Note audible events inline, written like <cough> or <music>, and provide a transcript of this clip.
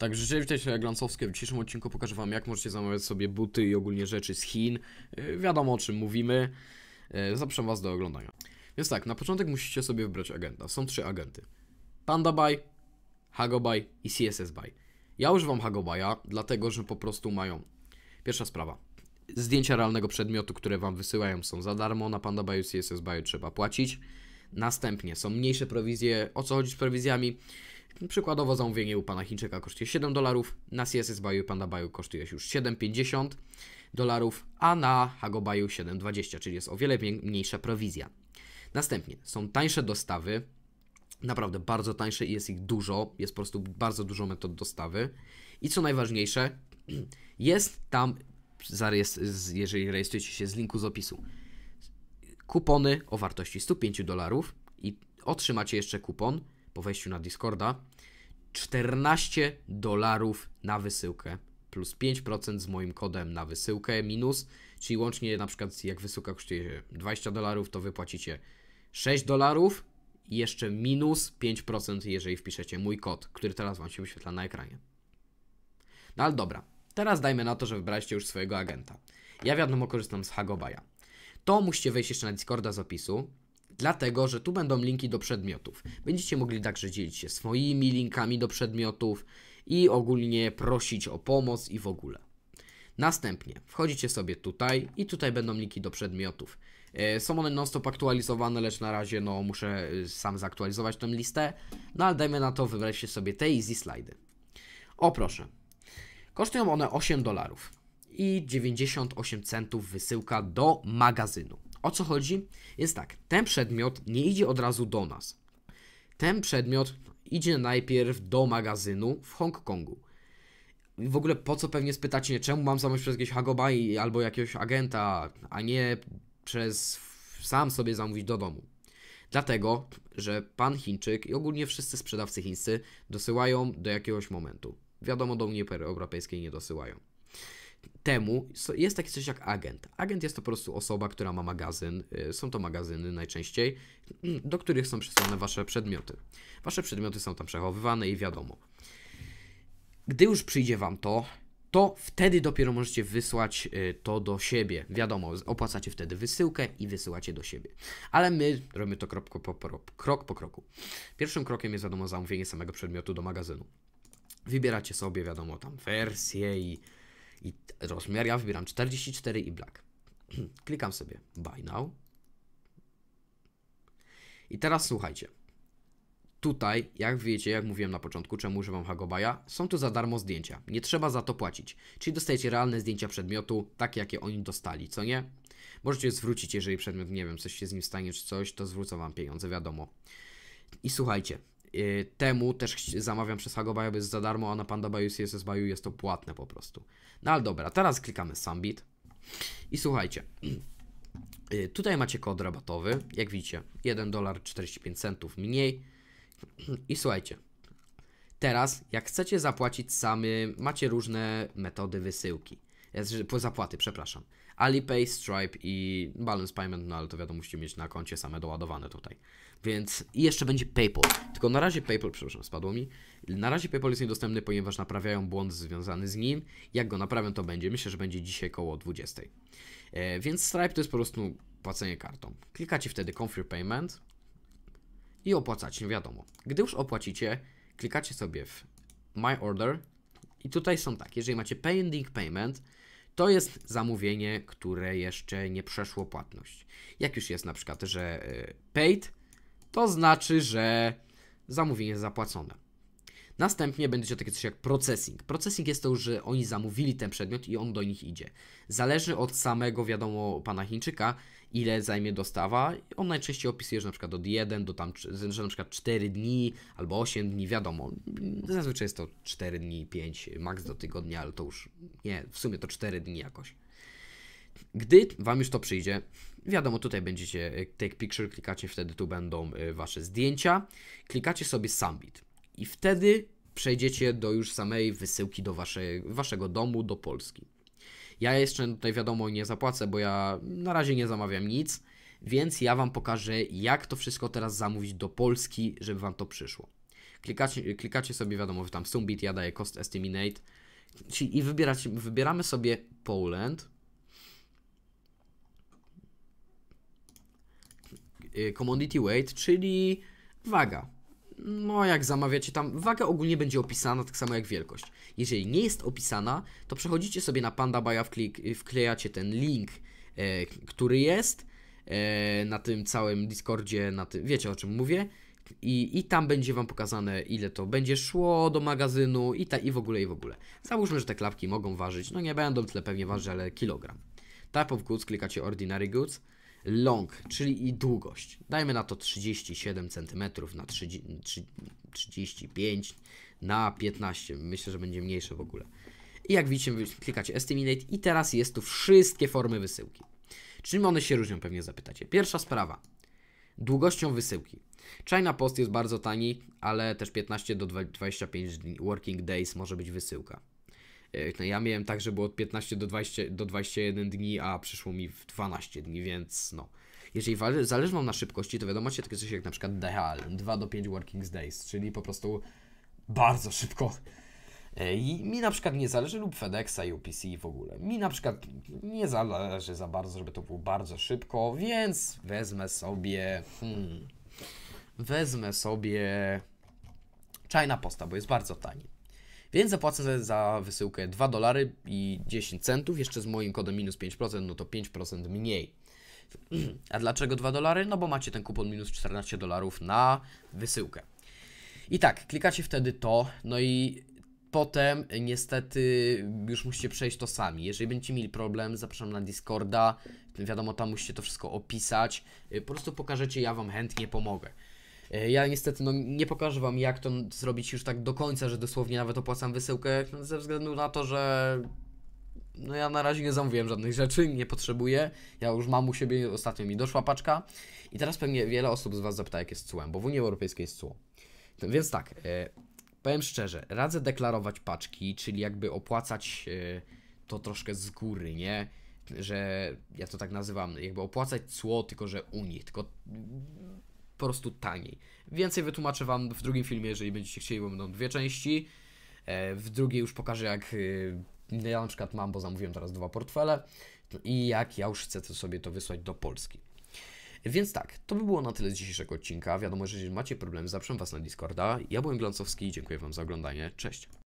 Także cześć, witajcie, Glancowskie. W dzisiejszym odcinku pokażę Wam, jak możecie zamawiać sobie buty i ogólnie rzeczy z Chin. E, wiadomo, o czym mówimy. E, zapraszam Was do oglądania. Więc tak, na początek musicie sobie wybrać agenta. Są trzy agenty. Panda Buy, Hagobuy i CSS Buy. Ja używam Hagobuya, dlatego że po prostu mają... Pierwsza sprawa. Zdjęcia realnego przedmiotu, które Wam wysyłają są za darmo. Na Panda i CSS Buy trzeba płacić. Następnie są mniejsze prowizje. O co chodzi z prowizjami? Przykładowo zamówienie u pana Chińczyka kosztuje 7 dolarów, na CSS bayu i Panda bayu kosztuje już 7,50 dolarów, a na Hago 7,20, czyli jest o wiele mniejsza prowizja. Następnie są tańsze dostawy, naprawdę bardzo tańsze i jest ich dużo, jest po prostu bardzo dużo metod dostawy. I co najważniejsze, <clears throat> jest tam, jeżeli rejestrujecie się z linku z opisu, kupony o wartości 105 dolarów i otrzymacie jeszcze kupon po wejściu na Discorda 14 dolarów na wysyłkę plus 5% z moim kodem na wysyłkę minus, czyli łącznie na przykład jak wysyłka kosztuje 20 dolarów, to wypłacicie 6 dolarów i jeszcze minus 5%, jeżeli wpiszecie mój kod, który teraz Wam się wyświetla na ekranie. No ale dobra, teraz dajmy na to, że wybraliście już swojego agenta. Ja wiadomo korzystam z Hagobaja to musicie wejść jeszcze na Discorda z opisu, dlatego że tu będą linki do przedmiotów. Będziecie mogli także dzielić się swoimi linkami do przedmiotów i ogólnie prosić o pomoc i w ogóle. Następnie wchodzicie sobie tutaj i tutaj będą linki do przedmiotów. E, są one non-stop aktualizowane, lecz na razie no, muszę e, sam zaktualizować tę listę. No ale dajmy na to, wybrać sobie te easy slajdy. O proszę. Kosztują one 8 dolarów i 98 centów wysyłka do magazynu. O co chodzi? Jest tak, ten przedmiot nie idzie od razu do nas. Ten przedmiot idzie najpierw do magazynu w Hongkongu. W ogóle po co pewnie spytać czemu mam zamówić przez jakiegoś Hagobai albo jakiegoś agenta, a nie przez sam sobie zamówić do domu. Dlatego, że pan Chińczyk i ogólnie wszyscy sprzedawcy chińscy dosyłają do jakiegoś momentu. Wiadomo, do Unii Europejskiej nie dosyłają temu jest takie coś jak agent. Agent jest to po prostu osoba, która ma magazyn, y, są to magazyny najczęściej, mm, do których są przesłane wasze przedmioty. Wasze przedmioty są tam przechowywane i wiadomo. Gdy już przyjdzie wam to, to wtedy dopiero możecie wysłać y, to do siebie. Wiadomo, opłacacie wtedy wysyłkę i wysyłacie do siebie. Ale my robimy to krok po, krok po kroku. Pierwszym krokiem jest wiadomo zamówienie samego przedmiotu do magazynu. Wybieracie sobie, wiadomo, tam wersję i i rozmiar ja wybieram 44 i black. <clears throat> Klikam sobie buy now. I teraz słuchajcie. Tutaj, jak wiecie, jak mówiłem na początku, czemu używam Hagobaja, są tu za darmo zdjęcia. Nie trzeba za to płacić. Czyli dostajecie realne zdjęcia przedmiotu, takie jakie oni dostali, co nie? Możecie zwrócić, jeżeli przedmiot, nie wiem, coś się z nim stanie czy coś, to zwrócą wam pieniądze, wiadomo. I słuchajcie, Y, temu też zamawiam przez Hagobaja, jest za darmo, a na PandaBayu i Baju jest to płatne po prostu. No ale dobra, teraz klikamy Sunbit i słuchajcie. <clears throat> Y, tutaj macie kod rabatowy, jak widzicie, 1,45$ dolar centów mniej. <clears throat> I słuchajcie, teraz jak chcecie zapłacić sami, macie różne metody wysyłki, zapłaty, przepraszam. Alipay, Stripe i Balance Payment, no ale to wiadomo, musicie mieć na koncie same doładowane tutaj. Więc i jeszcze będzie PayPal. Tylko na razie PayPal, przepraszam, spadło mi. Na razie PayPal jest niedostępny, ponieważ naprawiają błąd związany z nim. Jak go naprawią, to będzie. Myślę, że będzie dzisiaj koło 20. E, więc Stripe to jest po prostu płacenie kartą. Klikacie wtedy Confirm Payment i opłacacie, no wiadomo. Gdy już opłacicie, klikacie sobie w My Order i tutaj są tak, jeżeli macie Pending Payment, to jest zamówienie, które jeszcze nie przeszło płatność. Jak już jest na przykład, że e, paid, to znaczy, że zamówienie jest zapłacone. Następnie będziecie takie coś jak processing. Processing jest to, że oni zamówili ten przedmiot i on do nich idzie. Zależy od samego, wiadomo, pana Chińczyka, ile zajmie dostawa. On najczęściej opisuje, że na przykład od 1 do tam, że na przykład 4 dni albo 8 dni, wiadomo. Zazwyczaj jest to 4 dni, 5 maks do tygodnia, ale to już nie, w sumie to 4 dni jakoś. Gdy Wam już to przyjdzie, wiadomo, tutaj będziecie e, Take Picture, klikacie, wtedy tu będą e, Wasze zdjęcia. Klikacie sobie Submit i wtedy przejdziecie do już samej wysyłki do waszej, waszego domu, do Polski. Ja jeszcze tutaj wiadomo nie zapłacę, bo ja na razie nie zamawiam nic, więc ja Wam pokażę jak to wszystko teraz zamówić do Polski, żeby Wam to przyszło. Klikacie, klikacie sobie wiadomo, tam Sumbit, ja daję Cost Estimate i wybieramy sobie Poland. Y, commodity Weight, czyli waga no jak zamawiacie tam, waga ogólnie będzie opisana tak samo jak wielkość. Jeżeli nie jest opisana, to przechodzicie sobie na Panda Buya, wklik, wklejacie ten link, e, który jest e, na tym całym Discordzie, na tym, wiecie o czym mówię. I, I tam będzie Wam pokazane, ile to będzie szło do magazynu i, ta, i w ogóle, i w ogóle. Załóżmy, że te klapki mogą ważyć, no nie będą tyle pewnie ważyć, ale kilogram. Type of goods, klikacie Ordinary Goods long, czyli i długość. Dajmy na to 37 cm na 30, 35 na 15. Myślę, że będzie mniejsze w ogóle. I jak widzicie, klikacie Estimate i teraz jest tu wszystkie formy wysyłki. Czym one się różnią, pewnie zapytacie. Pierwsza sprawa. Długością wysyłki. China Post jest bardzo tani, ale też 15 do 25 working days może być wysyłka. E, no ja miałem tak, że było od 15 do, 20, do 21 dni, a przyszło mi w 12 dni, więc no. Jeżeli zależy wam na szybkości, to wiadomo, macie takie coś jak na przykład DHL, 2 do 5 working days, czyli po prostu bardzo szybko. E, I mi na przykład nie zależy, lub FedExa i UPC w ogóle. Mi na przykład nie zależy za bardzo, żeby to było bardzo szybko, więc wezmę sobie. Hmm, wezmę sobie China Posta, bo jest bardzo tani. Więc zapłacę za wysyłkę 2 dolary i 10 centów, jeszcze z moim kodem minus 5%, no to 5% mniej. <clears throat> A dlaczego 2 dolary? No bo macie ten kupon minus 14 dolarów na wysyłkę. I tak, klikacie wtedy to, no i potem niestety już musicie przejść to sami. Jeżeli będziecie mieli problem, zapraszam na Discorda, wiadomo, tam musicie to wszystko opisać. Po prostu pokażecie, ja Wam chętnie pomogę. E, ja niestety no, nie pokażę Wam, jak to zrobić już tak do końca, że dosłownie nawet opłacam wysyłkę, ze względu na to, że no ja na razie nie zamówiłem żadnych rzeczy, nie potrzebuję. Ja już mam u siebie, ostatnio mi doszła paczka. I teraz pewnie wiele osób z Was zapyta, jak jest cłem, bo w Unii Europejskiej jest cło. No, więc tak, e, powiem szczerze, radzę deklarować paczki, czyli jakby opłacać e, to troszkę z góry, nie? Że ja to tak nazywam, jakby opłacać cło, tylko że nich, tylko po prostu taniej. Więcej wytłumaczę Wam w drugim filmie, jeżeli będziecie chcieli, bo będą dwie części. E, w drugiej już pokażę, jak e, ja na przykład mam, bo zamówiłem teraz dwa portfele i jak ja już chcę sobie to wysłać do Polski. Więc tak, to by było na tyle z dzisiejszego odcinka. Wiadomo, że jeżeli macie problem, zapraszam Was na Discorda. Ja byłem i dziękuję Wam za oglądanie. Cześć!